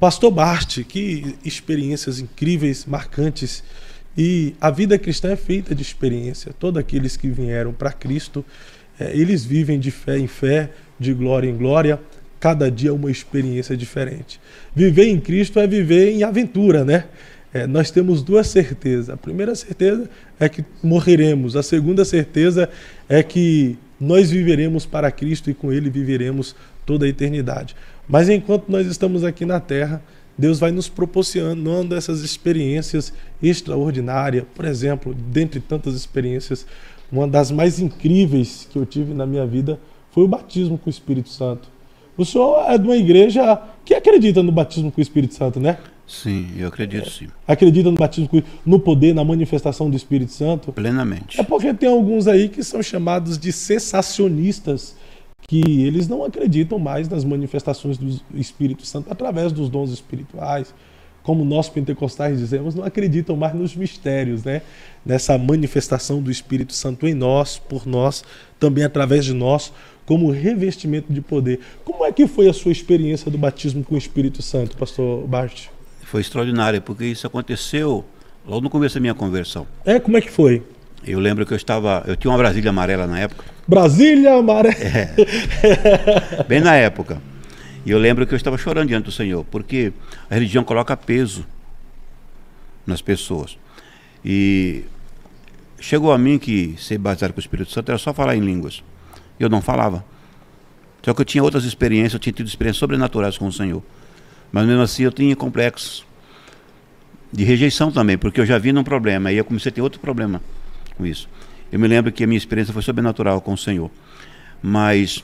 Pastor Bart, que experiências incríveis, marcantes. E a vida cristã é feita de experiência. Todos aqueles que vieram para Cristo, é, eles vivem de fé em fé, de glória em glória. Cada dia é uma experiência diferente. Viver em Cristo é viver em aventura, né? É, nós temos duas certezas. A primeira certeza é que morreremos. A segunda certeza é que nós viveremos para Cristo e com Ele viveremos toda a eternidade. Mas enquanto nós estamos aqui na Terra, Deus vai nos proporcionando essas experiências extraordinárias. Por exemplo, dentre tantas experiências, uma das mais incríveis que eu tive na minha vida foi o batismo com o Espírito Santo. O senhor é de uma igreja que acredita no batismo com o Espírito Santo, né? Sim, eu acredito é. sim. Acredita no batismo com no poder, na manifestação do Espírito Santo? Plenamente. É porque tem alguns aí que são chamados de cessacionistas, que eles não acreditam mais nas manifestações do Espírito Santo através dos dons espirituais. Como nós pentecostais dizemos, não acreditam mais nos mistérios, né? Nessa manifestação do Espírito Santo em nós, por nós, também através de nós, como revestimento de poder. Como é que foi a sua experiência do batismo com o Espírito Santo, pastor Bart? foi extraordinária, porque isso aconteceu logo no começo da minha conversão. É, como é que foi? Eu lembro que eu estava. Eu tinha uma Brasília amarela na época. Brasília amarela? É. Bem na época. E eu lembro que eu estava chorando diante do Senhor, porque a religião coloca peso nas pessoas. E chegou a mim que ser batizado com o Espírito Santo era só falar em línguas. Eu não falava. Só que eu tinha outras experiências, eu tinha tido experiências sobrenaturais com o Senhor. Mas mesmo assim eu tinha complexos de rejeição também, porque eu já vinha num problema, e eu comecei a ter outro problema com isso. Eu me lembro que a minha experiência foi sobrenatural com o Senhor, mas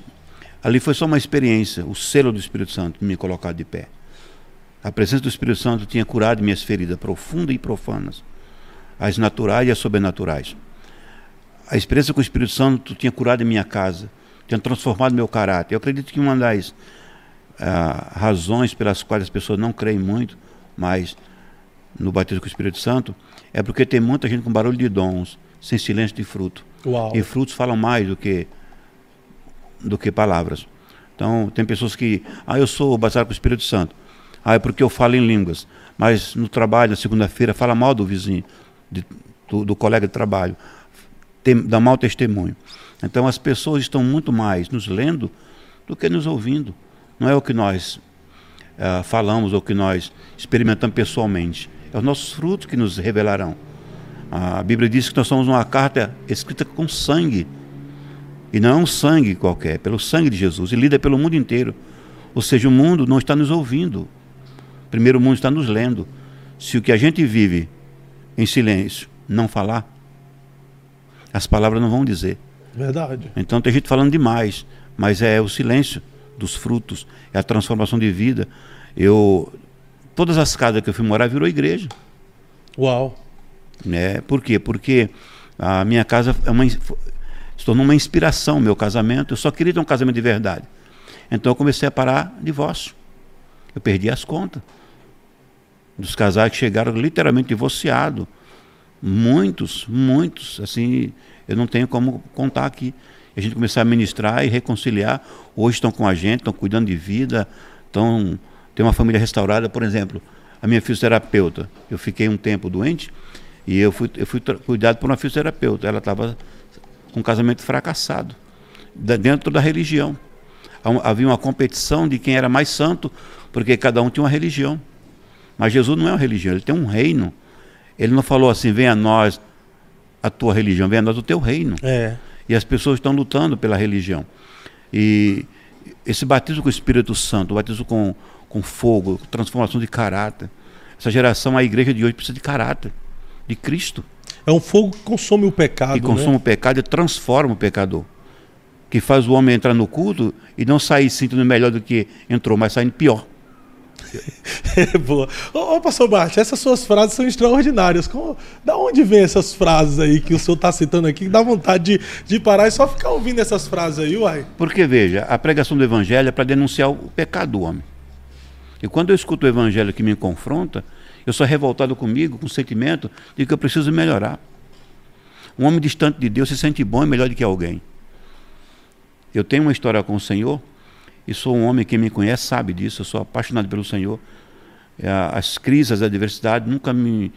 ali foi só uma experiência, o selo do Espírito Santo me colocar de pé. A presença do Espírito Santo tinha curado minhas feridas profundas e profanas, as naturais e as sobrenaturais. A experiência com o Espírito Santo tinha curado minha casa, tinha transformado meu caráter. Eu acredito que uma das ah, razões pelas quais as pessoas não creem muito, mas no batismo com o Espírito Santo, é porque tem muita gente com barulho de dons, sem silêncio de fruto. Uau. E frutos falam mais do que, do que palavras. Então, tem pessoas que, ah, eu sou batizado com o Espírito Santo. Ah, é porque eu falo em línguas. Mas no trabalho, na segunda-feira, fala mal do vizinho, de, do, do, colega de trabalho. Tem, dá mau testemunho. Então, as pessoas estão muito mais nos lendo do que nos ouvindo. Não é o que nós uh, falamos ou que nós experimentamos pessoalmente. É os nossos frutos que nos revelarão. A Bíblia diz que nós somos uma carta escrita com sangue. E não é um sangue qualquer, é pelo sangue de Jesus. E lida pelo mundo inteiro. Ou seja, o mundo não está nos ouvindo. Primeiro, o mundo está nos lendo. Se o que a gente vive em silêncio não falar, as palavras não vão dizer. Verdade. Então tem gente falando demais, mas é o silêncio dos frutos, é a transformação de vida. Eu todas as casas que eu fui morar virou igreja. Uau. Né? Por quê? Porque a minha casa é uma, se tornou uma inspiração, meu casamento. Eu só queria ter um casamento de verdade. Então eu comecei a parar divórcio. Eu perdi as contas. Dos casais que chegaram literalmente divorciados. Muitos, muitos. Assim, eu não tenho como contar aqui a gente começar a ministrar e reconciliar. Hoje estão com a gente, estão cuidando de vida, estão, tem uma família restaurada, por exemplo. A minha fisioterapeuta, eu fiquei um tempo doente e eu fui, eu fui cuidado por uma fisioterapeuta. Ela estava com um casamento fracassado, dentro da religião. Havia uma competição de quem era mais santo, porque cada um tinha uma religião. Mas Jesus não é uma religião, ele tem um reino. Ele não falou assim: venha a nós a tua religião, venha a nós o teu reino. É. E as pessoas estão lutando pela religião. E esse batismo com o Espírito Santo, o batismo com, com fogo, transformação de caráter. Essa geração, a igreja de hoje precisa de caráter, de Cristo. É um fogo que consome o pecado. Que né? consome né? o pecado e transforma o pecador. Que faz o homem entrar no culto e não sair sentindo melhor do que entrou, mas saindo pior. Boa. Ô, ô, pastor Bart, essas suas frases são extraordinárias. Como, da onde vem essas frases aí que o senhor está citando aqui, que dá vontade de, de parar e só ficar ouvindo essas frases aí, uai? Porque, veja, a pregação do evangelho é para denunciar o pecado do homem. E quando eu escuto o evangelho que me confronta, eu sou revoltado comigo, com o sentimento de que eu preciso melhorar. Um homem distante de Deus se sente bom e melhor do que alguém. Eu tenho uma história com o Senhor e sou um homem que me conhece sabe disso, eu sou apaixonado pelo Senhor. É, as crises, a adversidade nunca me,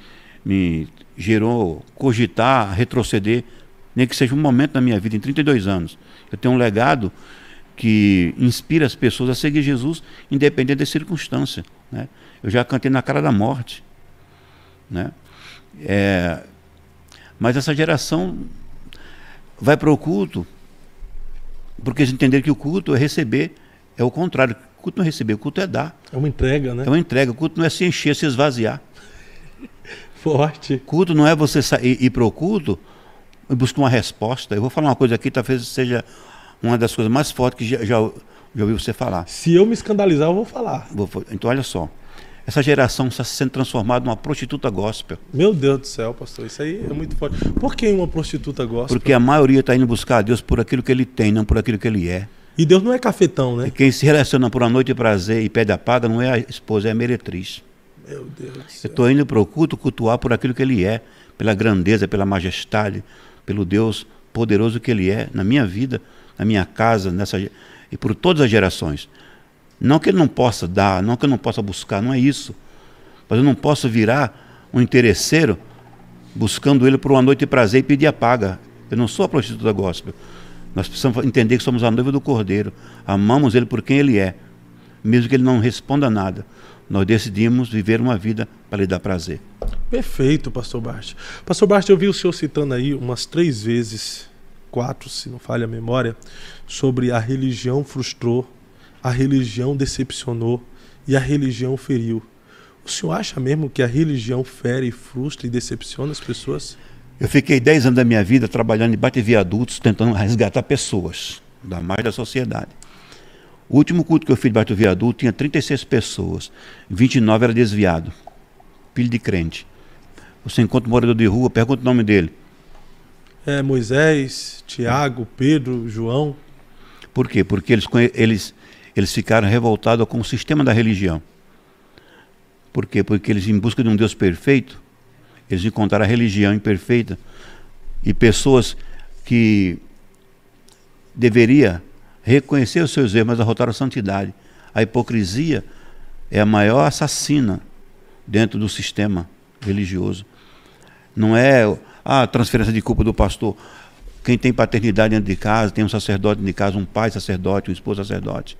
me gerou cogitar, retroceder, nem que seja um momento da minha vida, em 32 anos. Eu tenho um legado que inspira as pessoas a seguir Jesus, independente da circunstância. Né? Eu já cantei na cara da morte. Né? É, mas essa geração vai para o culto porque eles entenderam que o culto é receber é o contrário. O culto não é receber, o culto é dar. É uma entrega, né? É uma entrega. O culto não é se encher, se esvaziar. Forte. O culto não é você sair, ir para o culto e buscar uma resposta. Eu vou falar uma coisa aqui, talvez seja uma das coisas mais fortes que já, já, já ouvi você falar. Se eu me escandalizar, eu vou falar. Vou, então, olha só. Essa geração está sendo transformada numa prostituta gospel. Meu Deus do céu, pastor, isso aí é muito forte. Por que uma prostituta gospel? Porque a maioria está indo buscar a Deus por aquilo que ele tem, não por aquilo que ele é. E Deus não é cafetão, né? E quem se relaciona por uma noite de prazer e pede a paga não é a esposa, é a meretriz. Meu Deus. Eu estou indo para o culto cultuar por aquilo que ele é, pela grandeza, pela majestade, pelo Deus poderoso que ele é na minha vida, na minha casa, nessa e por todas as gerações. Não que ele não possa dar, não que eu não possa buscar, não é isso. Mas eu não posso virar um interesseiro buscando ele por uma noite de prazer e pedir a paga. Eu não sou a prostituta gospel. Nós precisamos entender que somos a noiva do Cordeiro. Amamos Ele por quem Ele é, mesmo que Ele não responda nada. Nós decidimos viver uma vida para lhe dar prazer. Perfeito, Pastor Bart. Pastor Bart, eu vi o senhor citando aí umas três vezes, quatro, se não falha a memória, sobre a religião frustrou, a religião decepcionou e a religião feriu. O senhor acha mesmo que a religião fere, frustra e decepciona as pessoas? Eu fiquei 10 anos da minha vida trabalhando em de viadutos, tentando resgatar pessoas, da mais da sociedade. O último culto que eu fiz de do viaduto tinha 36 pessoas, 29 era desviado, filho de crente. Você encontra um morador de rua, pergunta o nome dele. É Moisés, Tiago, Pedro, João. Por quê? Porque eles, eles, eles ficaram revoltados com o sistema da religião. Por quê? Porque eles, em busca de um Deus perfeito, eles encontraram a religião imperfeita e pessoas que deveria reconhecer os seus erros, mas derrotaram a santidade. A hipocrisia é a maior assassina dentro do sistema religioso. Não é a transferência de culpa do pastor. Quem tem paternidade dentro de casa, tem um sacerdote dentro de casa, um pai sacerdote, um esposo sacerdote.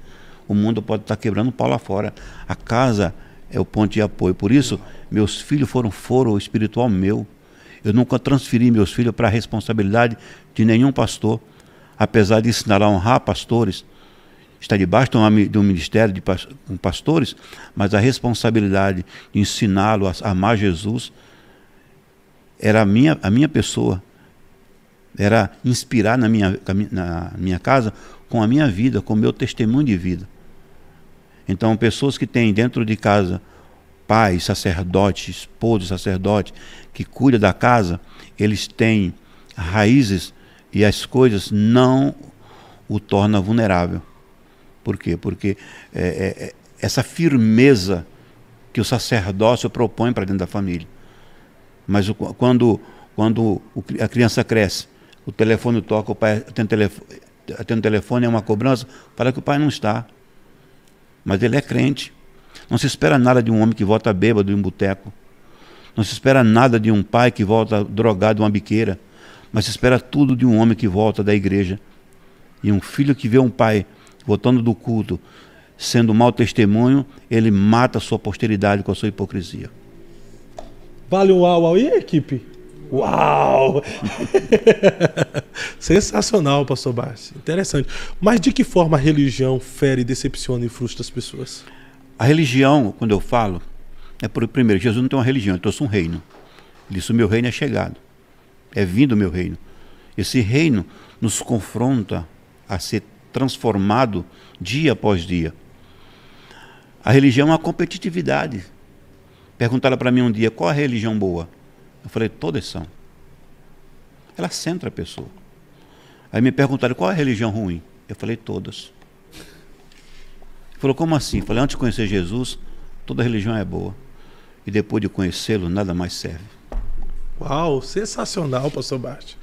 O mundo pode estar quebrando o pau lá fora. A casa é o ponto de apoio. Por isso, meus filhos foram foro espiritual meu. Eu nunca transferi meus filhos para a responsabilidade de nenhum pastor, apesar de ensinar a honrar pastores, está debaixo de um ministério de pastores, mas a responsabilidade de ensiná-lo a amar Jesus era a minha, a minha pessoa, era inspirar na minha, na minha casa com a minha vida, com o meu testemunho de vida. Então, pessoas que têm dentro de casa pai, sacerdote, esposo, sacerdote, que cuida da casa, eles têm raízes e as coisas não o torna vulnerável. Por quê? Porque é, é, é essa firmeza que o sacerdócio propõe para dentro da família. Mas o, quando, quando a criança cresce, o telefone toca, o pai atende telefone, tem telefone, é uma cobrança, para que o pai não está mas ele é crente. Não se espera nada de um homem que volta bêbado em um boteco. Não se espera nada de um pai que volta drogado em uma biqueira. Mas se espera tudo de um homem que volta da igreja. E um filho que vê um pai voltando do culto, sendo mau testemunho, ele mata a sua posteridade com a sua hipocrisia. Vale um uau, aí, equipe? Uau! Sensacional, pastor Barsi. Interessante. Mas de que forma a religião fere, decepciona e frustra as pessoas? A religião, quando eu falo, é por primeiro, Jesus não tem uma religião, ele trouxe um reino. Ele disse: o meu reino é chegado. É vindo o meu reino. Esse reino nos confronta a ser transformado dia após dia. A religião é uma competitividade. Perguntaram para mim um dia qual é a religião boa. Eu falei, todas são. Ela centra a pessoa. Aí me perguntaram qual é a religião ruim. Eu falei, todas. Ele falou, como assim? Eu falei, antes de conhecer Jesus, toda religião é boa. E depois de conhecê-lo, nada mais serve. Uau, sensacional, pastor Bart.